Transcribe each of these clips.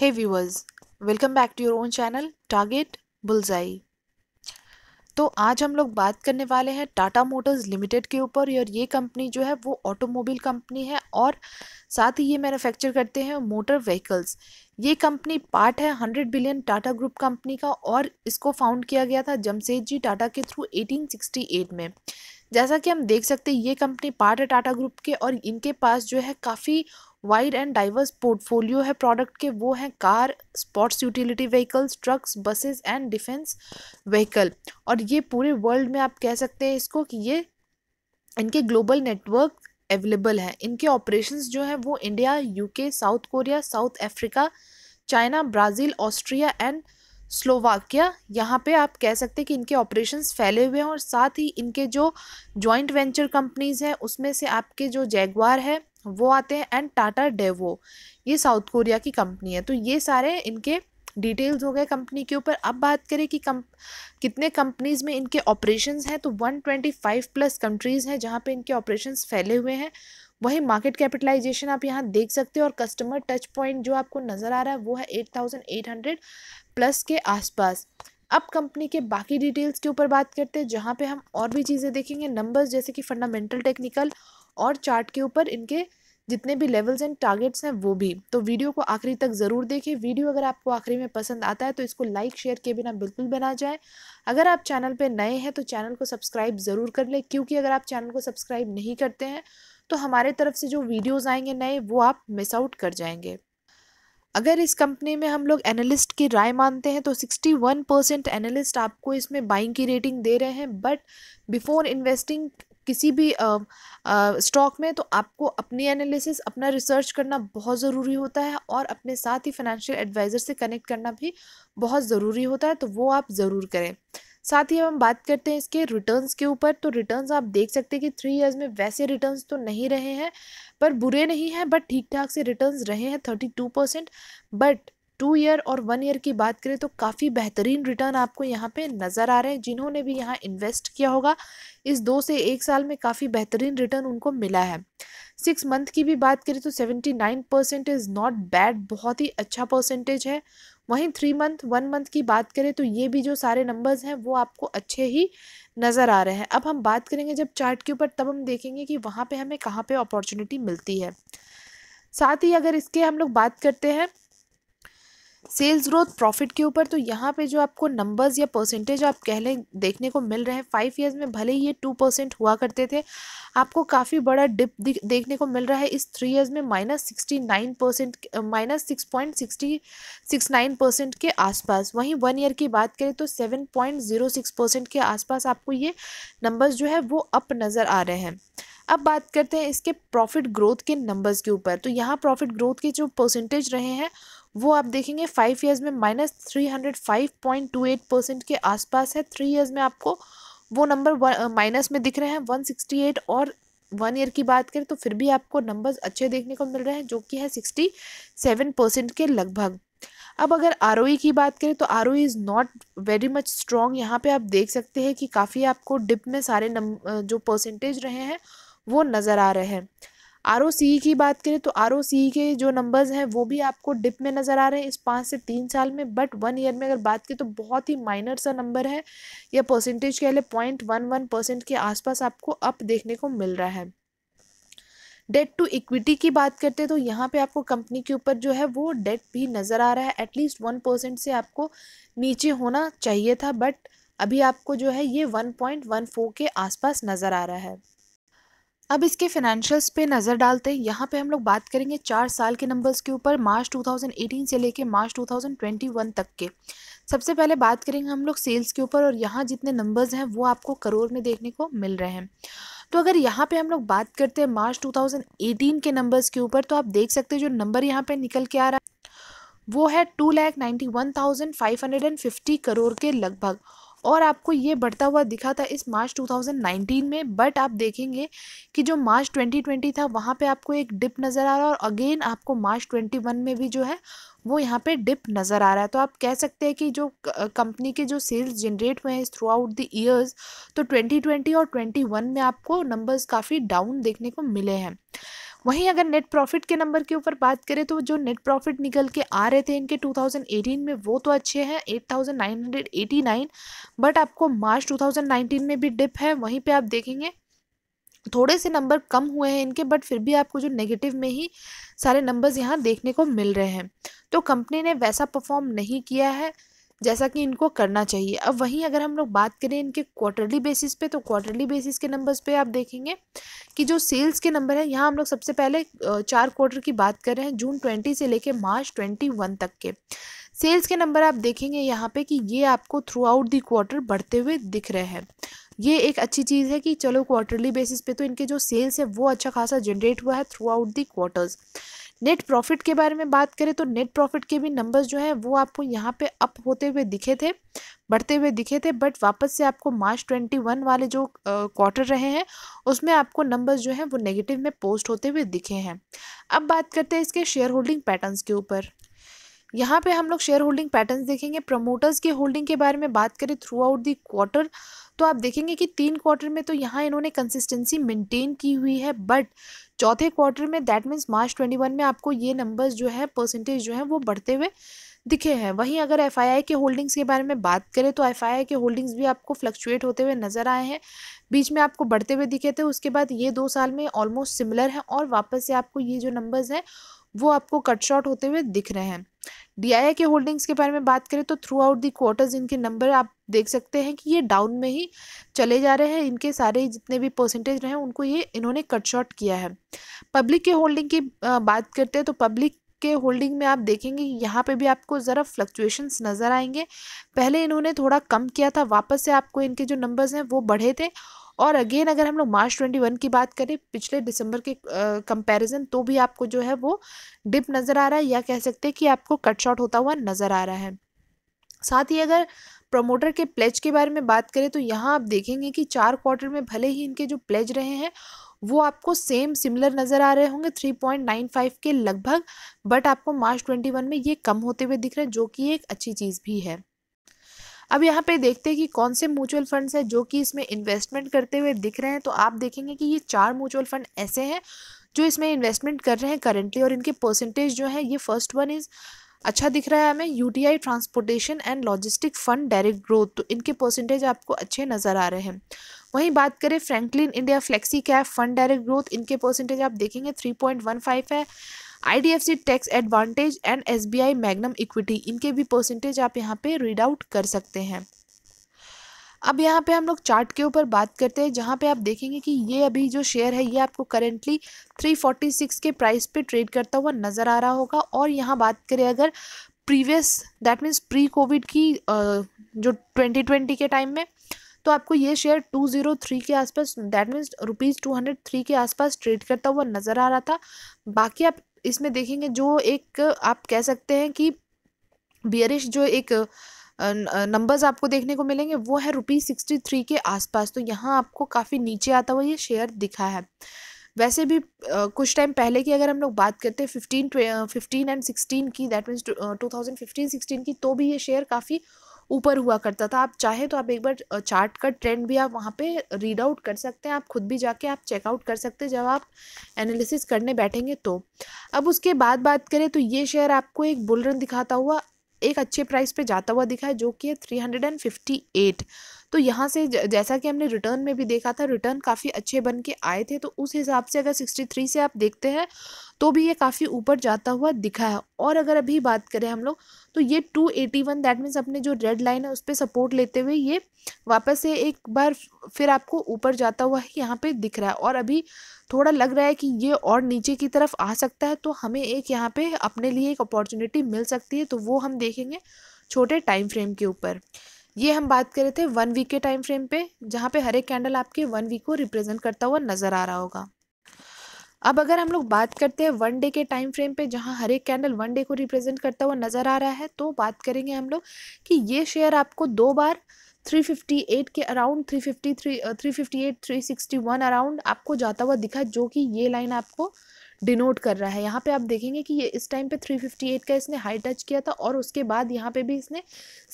Hey viewers, welcome back to your own channel Target Bullseye. तो आज हम लोग बात करने वाले हैं टाटा मोटर्स लिमिटेड के ऊपर और ये कंपनी जो है वो ऑटोमोबाइल कंपनी है और साथ ही ये मैन्युफैक्चर करते हैं मोटर व्हीकल्स ये कंपनी पार्ट है hundred billion Tata group company का और इसको फाउंड किया गया था जमशेद जी टाटा के थ्रू 1868 में जैसा कि हम देख सकते हैं ये कंपनी पार्ट है टाटा ग्रुप के और इनके पास जो है काफ़ी वाइड एंड डाइवर्स पोर्टफोलियो है प्रोडक्ट के वो हैं car sports utility vehicles trucks buses and defence vehicle और ये पूरे वर्ल्ड में आप कह सकते हैं इसको कि ये इनके ग्लोबल नेटवर्क अवेलेबल हैं इनके ऑपरेशंस जो हैं वो India UK South Korea South Africa China Brazil Austria and Slovakia यहाँ पे आप कह सकते हैं कि इनके ऑपरेशंस फैले हुए हैं और साथ ही इनके जो जॉइंट वेंचर कंपनीज़ हैं उसमें से आपके जो जैगवार है वो आते हैं एंड टाटा डेवो ये साउथ कोरिया की कंपनी है तो ये सारे इनके डिटेल्स हो गए कंपनी के ऊपर अब बात करें कि कम कितने कंपनीज़ में इनके ऑपरेशंस हैं तो 125 प्लस कंट्रीज़ हैं जहाँ पे इनके ऑपरेशंस फैले हुए हैं वही मार्केट कैपिटलाइजेशन आप यहाँ देख सकते हो और कस्टमर टच पॉइंट जो आपको नज़र आ रहा है वो है eight thousand eight hundred plus के आसपास अब कंपनी के बाकी डिटेल्स के ऊपर बात करते हैं जहाँ पे हम और भी चीज़ें देखेंगे नंबर्स जैसे कि फंडामेंटल टेक्निकल और चार्ट के ऊपर इनके जितने भी लेवल्स एंड टारगेट्स हैं वो भी तो वीडियो को आखिरी तक ज़रूर देखें वीडियो अगर आपको आखिरी में पसंद आता है तो इसको लाइक शेयर के बिना बिल्कुल बना जाए अगर आप चैनल पर नए हैं तो चैनल को सब्सक्राइब ज़रूर कर लें क्योंकि अगर आप चैनल को सब्सक्राइब नहीं करते हैं तो हमारे तरफ से जो वीडियोज़ आएंगे नए वो आप मिस आउट कर जाएंगे अगर इस कंपनी में हम लोग एनालिस्ट की राय मानते हैं तो 61 परसेंट एनालिस्ट आपको इसमें बाइंग की रेटिंग दे रहे हैं बट बिफोर इन्वेस्टिंग किसी भी स्टॉक में तो आपको अपनी एनालिसिस अपना रिसर्च करना बहुत ज़रूरी होता है और अपने साथ ही फाइनेंशियल एडवाइज़र से कनेक्ट करना भी बहुत ज़रूरी होता है तो वो आप ज़रूर करें साथ ही हम बात करते हैं इसके रिटर्न्स के ऊपर तो रिटर्न्स आप देख सकते हैं कि थ्री इयर्स में वैसे रिटर्न्स तो नहीं रहे हैं पर बुरे नहीं हैं बट ठीक ठाक से रिटर्न्स रहे हैं thirty two percent but two year और वन ईयर की बात करें तो काफ़ी बेहतरीन रिटर्न आपको यहाँ पे नज़र आ रहे हैं जिन्होंने भी यहाँ इन्वेस्ट किया होगा इस दो से एक साल में काफ़ी बेहतरीन रिटर्न उनको मिला है सिक्स मंथ की भी बात करें तो seventy nine percent is not bad बहुत ही अच्छा परसेंटेज है वहीं थ्री मंथ वन मंथ की बात करें तो ये भी जो सारे नंबर्स हैं वो आपको अच्छे ही नज़र आ रहे हैं अब हम बात करेंगे जब चार्ट के ऊपर तब हम देखेंगे कि वहाँ पे हमें कहाँ पे अपॉर्चुनिटी मिलती है साथ ही अगर इसके हम लोग बात करते हैं सेल्स ग्रोथ प्रॉफिट के ऊपर तो यहाँ पे जो आपको नंबर्स या परसेंटेज आप कह लें देखने को मिल रहे हैं फाइव ईयर्स में भले ही ये टू परसेंट हुआ करते थे आपको काफ़ी बड़ा डिप देखने को मिल रहा है इस थ्री ईयर्स में minus sixty nine percent minus six point sixty six nine percent के आसपास वहीं वन ईयर की बात करें तो seven point zero six percent के आसपास आपको ये नंबर्स जो है वो अप नज़र आ रहे हैं अब बात करते हैं इसके प्रॉफिट ग्रोथ के नंबर्स के ऊपर तो यहाँ प्रॉफिट ग्रोथ के जो परसेंटेज रहे हैं वो आप देखेंगे फाइव ईयर्स में minus three hundred five point two eight percent के आसपास है थ्री ईयर्स में आपको वो नंबर माइनस में दिख रहे हैं वन सिक्सटी एट और वन ईयर की बात करें तो फिर भी आपको नंबर्स अच्छे देखने को मिल रहे हैं जो कि है सिक्सटी सेवन परसेंट के लगभग अब अगर आर e की बात करें तो R is not very much strong यहाँ पे आप देख सकते हैं कि काफ़ी आपको डिप में सारे नम जो परसेंटेज रहे हैं वो नज़र आ रहे हैं आर की बात करें तो आर के जो नंबर्स हैं वो भी आपको डिप में नज़र आ रहे हैं इस पाँच से तीन साल में बट वन ईयर में अगर बात की तो बहुत ही माइनर सा नंबर है या परसेंटेज कह लें पॉइंट वन वन परसेंट के आसपास आपको अप देखने को मिल रहा है डेट टू इक्विटी की बात करते हैं तो यहाँ पे आपको कंपनी के ऊपर जो है वो डेट भी नज़र आ रहा है एटलीस्ट वन परसेंट से आपको नीचे होना चाहिए था बट अभी आपको जो है ये वन पॉइंट वन फोर के आसपास नज़र आ रहा है अब इसके फाइनेंशियल्स पे नज़र डालते हैं यहाँ पे हम लोग बात करेंगे चार साल के नंबर्स के ऊपर मार्च 2018 से लेके मार्च 2021 तक के सबसे पहले बात करेंगे हम लोग सेल्स के ऊपर और यहाँ जितने नंबर्स हैं वो आपको करोड़ में देखने को मिल रहे हैं तो अगर यहाँ पे हम लोग बात करते हैं मार्च टू के नंबर्स के ऊपर तो आप देख सकते हैं जो नंबर यहाँ पर निकल के आ रहा है वो है two lakh ninety one thousand five hundred and fifty crore के लगभग और आपको ये बढ़ता हुआ दिखा था इस मार्च 2019 में बट आप देखेंगे कि जो मार्च 2020 था वहाँ पे आपको एक डिप नज़र आ रहा है और अगेन आपको मार्च 21 में भी जो है वो यहाँ पे डिप नज़र आ रहा है तो आप कह सकते हैं कि जो कंपनी के जो सेल्स जनरेट हुए हैं थ्रू आउट द ईयर्स तो 2020 और 21 में आपको नंबर्स काफ़ी डाउन देखने को मिले हैं वहीं अगर नेट प्रॉफिट के नंबर के ऊपर बात करें तो जो नेट प्रॉफिट निकल के आ रहे थे इनके 2018 में वो तो अच्छे हैं 8,989 बट आपको मार्च 2019 में भी डिप है वहीं पे आप देखेंगे थोड़े से नंबर कम हुए हैं इनके बट फिर भी आपको जो नेगेटिव में ही सारे नंबर्स यहाँ देखने को मिल रहे हैं तो कंपनी ने वैसा परफॉर्म नहीं किया है जैसा कि इनको करना चाहिए अब वहीं अगर हम लोग बात करें इनके क्वार्टरली बेसिस पे तो क्वार्टरली बेसिस के नंबर्स पे आप देखेंगे कि जो सेल्स के नंबर हैं यहाँ हम लोग सबसे पहले चार क्वार्टर की बात कर रहे हैं जून ट्वेंटी से लेकर मार्च ट्वेंटी वन तक के सेल्स के नंबर आप देखेंगे यहाँ पे कि ये आपको थ्रू आउट दी क्वार्टर बढ़ते हुए दिख रहे हैं ये एक अच्छी चीज़ है कि चलो क्वार्टरली बेसिस पे तो इनके जो सेल्स है वो अच्छा खासा जनरेट हुआ है throughout the quarters net profit के बारे में बात करें तो नेट प्रॉफिट के भी नंबर्स जो हैं वो आपको यहाँ पे अप होते हुए दिखे थे बढ़ते हुए दिखे थे बट वापस से आपको मार्च ट्वेंटी वन वाले जो क्वार्टर रहे हैं उसमें आपको नंबर्स जो हैं वो नेगेटिव में पोस्ट होते हुए दिखे हैं अब बात करते हैं इसके शेयर होल्डिंग पैटर्न्स के ऊपर यहाँ पे हम लोग शेयर होल्डिंग पैटर्न्स देखेंगे प्रमोटर्स के होल्डिंग के बारे में बात करें थ्रू आउट दी क्वार्टर तो आप देखेंगे कि तीन क्वार्टर में तो यहाँ इन्होंने कंसिस्टेंसी मेंटेन की हुई है बट चौथे क्वार्टर में that means March twenty one में आपको ये नंबर्स जो है परसेंटेज जो है वो बढ़ते हुए दिखे हैं वहीं अगर एफ के होल्डिंग्स के बारे में बात करें तो एफ के होल्डिंग्स भी आपको फ्लक्चुएट होते हुए नज़र आए हैं बीच में आपको बढ़ते हुए दिखे थे उसके बाद ये दो साल में ऑलमोस्ट सिमिलर हैं और वापस से आपको ये जो नंबर्स हैं वो आपको कट शॉर्ट होते हुए दिख रहे हैं डी के होल्डिंग्स के बारे में बात करें तो थ्रू आउट दी क्वार्टर्स इनके नंबर आप देख सकते हैं कि ये डाउन में ही चले जा रहे हैं इनके सारे जितने भी परसेंटेज रहे हैं उनको ये इन्होंने कट शॉर्ट किया है पब्लिक के होल्डिंग की बात करते हैं तो पब्लिक के होल्डिंग में आप देखेंगे यहाँ पे भी आपको ज़रा फ्लक्चुएशंस नज़र आएंगे पहले इन्होंने थोड़ा कम किया था वापस से आपको इनके जो नंबर्स हैं वो बढ़े थे और अगेन अगर हम लोग मार्च ट्वेंटी वन की बात करें पिछले दिसंबर के कंपैरिजन तो भी आपको जो है वो डिप नज़र आ रहा है या कह सकते हैं कि आपको कट शॉट होता हुआ नज़र आ रहा है साथ ही अगर प्रमोटर के प्लेज के बारे में बात करें तो यहाँ आप देखेंगे कि चार क्वार्टर में भले ही इनके जो प्लेज रहे हैं वो आपको सेम सिमिलर नज़र आ रहे होंगे थ्री पॉइंट नाइन फाइव के लगभग बट आपको मार्च ट्वेंटी वन में ये कम होते हुए दिख रहे हैं जो कि एक अच्छी चीज़ भी है अब यहाँ पे देखते हैं कि कौन से म्यूचुअल फंड्स हैं जो कि इसमें इन्वेस्टमेंट करते हुए दिख रहे हैं तो आप देखेंगे कि ये चार म्यूचुअल फंड ऐसे हैं जो इसमें इन्वेस्टमेंट कर रहे हैं करेंटली और इनके परसेंटेज जो है ये फर्स्ट वन इज़ अच्छा दिख रहा है हमें UTI transportation and logistic fund direct growth तो इनके परसेंटेज आपको अच्छे नज़र आ रहे हैं वहीं बात करें Franklin India flexi cap fund direct growth इनके परसेंटेज आप देखेंगे थ्री पॉइंट वन फाइव है C tax advantage and S B I Magnum equity इनके भी परसेंटेज आप यहाँ पे रीड आउट कर सकते हैं अब यहाँ पे हम लोग चार्ट के ऊपर बात करते हैं जहाँ पे आप देखेंगे कि ये अभी जो शेयर है ये आपको करेंटली 346 के प्राइस पे ट्रेड करता हुआ नज़र आ रहा होगा और यहाँ बात करें अगर previous that means pre covid की जो 2020 के टाइम में तो आपको ये शेयर 203 के आसपास दैट मीन्स रुपीज़ टू के आसपास ट्रेड करता हुआ नज़र आ रहा था बाकी आप इसमें देखेंगे जो एक आप कह सकते हैं कि बियरिश जो एक नंबर्स आपको देखने को मिलेंगे वो है रुपीज़ सिक्सटी थ्री के आसपास तो यहाँ आपको काफ़ी नीचे आता हुआ ये शेयर दिखा है वैसे भी कुछ टाइम पहले की अगर हम लोग बात करते हैं फिफ्टीन फिफ्टीन एंड सिक्सटीन की that means two thousand fifteen sixteen की तो भी ये शेयर काफ़ी ऊपर हुआ करता था आप चाहे तो आप एक बार चार्ट का ट्रेंड भी आप वहाँ पे रीड आउट कर सकते हैं आप खुद भी जाके आप चेकआउट कर सकते हैं जब आप एनालिसिस करने बैठेंगे तो अब उसके बाद बात करें तो ये शेयर आपको एक बुल रन दिखाता हुआ एक अच्छे प्राइस पे जाता हुआ दिखा है जो कि है three hundred and fifty eight तो यहाँ से जैसा कि हमने रिटर्न में भी देखा था रिटर्न काफ़ी अच्छे बन के आए थे तो उस हिसाब से अगर सिक्सटी थ्री से आप देखते हैं तो भी ये काफ़ी ऊपर जाता हुआ दिखा है और अगर अभी बात करें हम लोग तो ये two eighty one that means अपने जो रेड लाइन है उस पर सपोर्ट लेते हुए ये वापस से एक बार फिर आपको ऊपर जाता हुआ ही यहाँ पे दिख रहा है और अभी थोड़ा लग रहा है कि ये और नीचे की तरफ आ सकता है तो हमें एक यहाँ पे अपने लिए एक अपॉर्चुनिटी मिल सकती है तो वो हम देखेंगे छोटे टाइम फ्रेम के ऊपर ये हम बात कर रहे थे वन वीक के टाइम फ्रेम पे जहाँ पे हर एक कैंडल आपके वन वीक को रिप्रेजेंट करता हुआ नज़र आ रहा होगा अब अगर हम लोग बात करते हैं वन डे के टाइम फ्रेम पे जहाँ हर एक कैंडल वन डे को रिप्रेजेंट करता हुआ नज़र आ रहा है तो बात करेंगे हम लोग कि ये शेयर आपको दो बार 358 के अराउंड 353 358 361 अराउंड आपको जाता हुआ दिखा जो कि ये लाइन आपको डिनोट कर रहा है यहाँ पे आप देखेंगे कि ये इस टाइम पे 358 का इसने हाई टच किया था और उसके बाद यहाँ पे भी इसने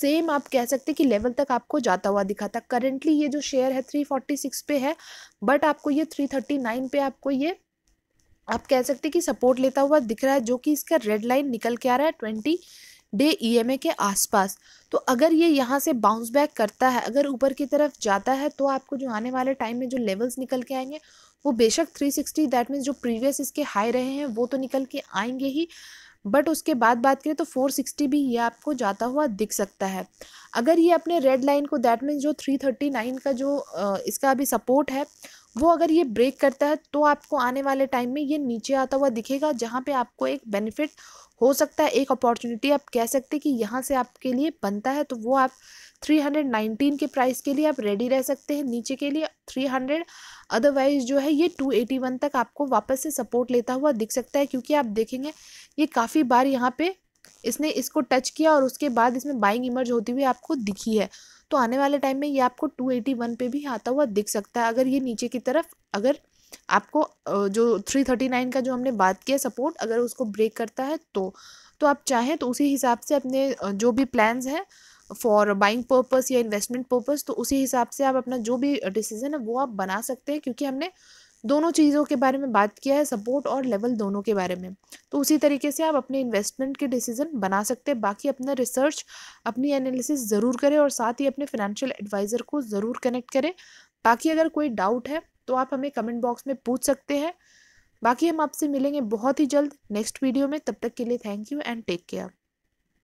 सेम आप कह सकते हैं कि लेवल तक आपको जाता हुआ दिखा था करेंटली ये जो शेयर है 346 पे है बट आपको ये 339 पे आपको ये आप कह सकते हैं कि सपोर्ट लेता हुआ दिख रहा है जो कि इसका रेड लाइन निकल के आ रहा है ट्वेंटी डे ईएमए के आसपास तो अगर ये यहाँ से बाउंस बैक करता है अगर ऊपर की तरफ जाता है तो आपको जो आने वाले टाइम में जो लेवल्स निकल के आएंगे वो बेशक 360 दैट मीन्स जो प्रीवियस इसके हाई रहे हैं वो तो निकल के आएंगे ही बट उसके बाद बात करें तो 460 भी ये आपको जाता हुआ दिख सकता है अगर ये अपने रेड लाइन को दैट मीन्स जो 339 का जो इसका अभी सपोर्ट है वो अगर ये ब्रेक करता है तो आपको आने वाले टाइम में ये नीचे आता हुआ दिखेगा जहाँ पे आपको एक बेनिफिट हो सकता है एक अपॉर्चुनिटी आप कह सकते हैं कि यहाँ से आपके लिए बनता है तो वो आप 319 के प्राइस के लिए आप रेडी रह सकते हैं नीचे के लिए 300 अदरवाइज जो है ये 281 तक आपको वापस से सपोर्ट लेता हुआ दिख सकता है क्योंकि आप देखेंगे ये काफ़ी बार यहाँ पर इसने इसको टच किया और उसके बाद इसमें बाइंग इमर्ज होती हुई आपको दिखी है तो आने वाले टाइम में ये आपको 281 पे भी आता हुआ दिख सकता है अगर ये नीचे की तरफ अगर आपको जो 339 का जो हमने बात किया सपोर्ट अगर उसको ब्रेक करता है तो तो आप चाहें तो उसी हिसाब से अपने जो भी प्लान्स हैं फॉर बाइंग पर्पस या इन्वेस्टमेंट पर्पस तो उसी हिसाब से आप अपना जो भी डिसीजन है वो आप बना सकते हैं क्योंकि हमने दोनों चीज़ों के बारे में बात किया है सपोर्ट और लेवल दोनों के बारे में तो उसी तरीके से आप अपने इन्वेस्टमेंट के डिसीजन बना सकते हैं बाकी अपना रिसर्च अपनी एनालिसिस ज़रूर करें और साथ ही अपने फाइनेंशियल एडवाइज़र को ज़रूर कनेक्ट करें बाकी अगर कोई डाउट है तो आप हमें कमेंट बॉक्स में पूछ सकते हैं बाकी हम आपसे मिलेंगे बहुत ही जल्द नेक्स्ट वीडियो में तब तक के लिए thank you and take care